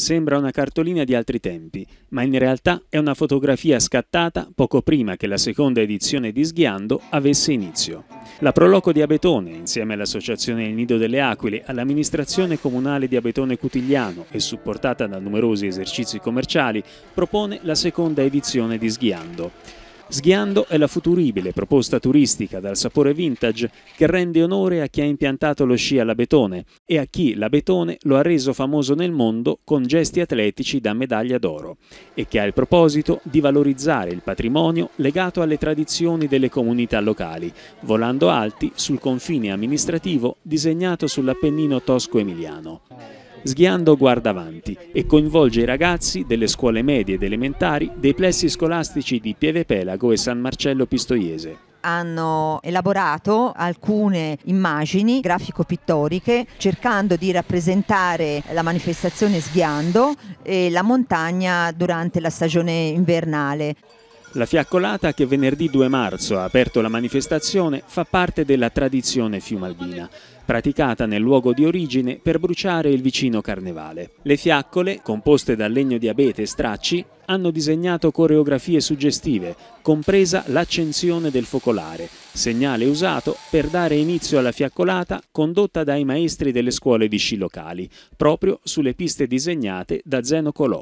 Sembra una cartolina di altri tempi, ma in realtà è una fotografia scattata poco prima che la seconda edizione di Sghiando avesse inizio. La Proloco di Abetone, insieme all'Associazione Il Nido delle Aquile, all'amministrazione comunale di Abetone Cutigliano e supportata da numerosi esercizi commerciali, propone la seconda edizione di Sghiando. Sghiando è la futuribile proposta turistica dal sapore vintage che rende onore a chi ha impiantato lo sci alla Betone e a chi la Betone lo ha reso famoso nel mondo con gesti atletici da medaglia d'oro e che ha il proposito di valorizzare il patrimonio legato alle tradizioni delle comunità locali, volando alti sul confine amministrativo disegnato sull'Appennino tosco-emiliano sghiando guarda avanti e coinvolge i ragazzi delle scuole medie ed elementari dei plessi scolastici di Pieve Pelago e San Marcello Pistoiese hanno elaborato alcune immagini grafico-pittoriche cercando di rappresentare la manifestazione sghiando e la montagna durante la stagione invernale. La fiaccolata che venerdì 2 marzo ha aperto la manifestazione fa parte della tradizione fiumalbina, praticata nel luogo di origine per bruciare il vicino carnevale. Le fiaccole, composte da legno di abete e stracci, hanno disegnato coreografie suggestive, compresa l'accensione del focolare, segnale usato per dare inizio alla fiaccolata condotta dai maestri delle scuole di sci locali, proprio sulle piste disegnate da Zeno Colò.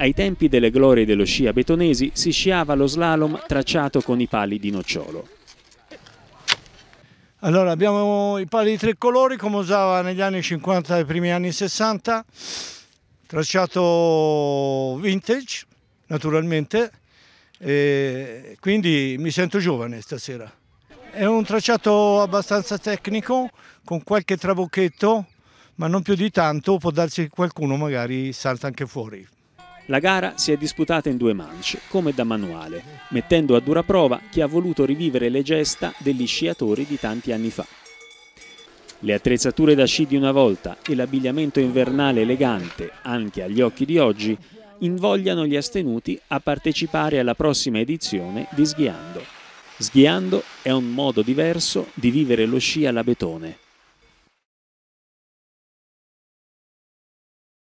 Ai tempi delle glorie dello sci a Betonesi si sciava lo slalom tracciato con i pali di nocciolo. Allora abbiamo i pali di tre colori come usava negli anni 50 e primi anni 60, tracciato vintage naturalmente, e quindi mi sento giovane stasera. È un tracciato abbastanza tecnico, con qualche trabocchetto, ma non più di tanto, può darsi che qualcuno magari salta anche fuori. La gara si è disputata in due manche, come da manuale, mettendo a dura prova chi ha voluto rivivere le gesta degli sciatori di tanti anni fa. Le attrezzature da sci di una volta e l'abbigliamento invernale elegante, anche agli occhi di oggi, invogliano gli astenuti a partecipare alla prossima edizione di Sghiando. Sghiando è un modo diverso di vivere lo sci alla betone.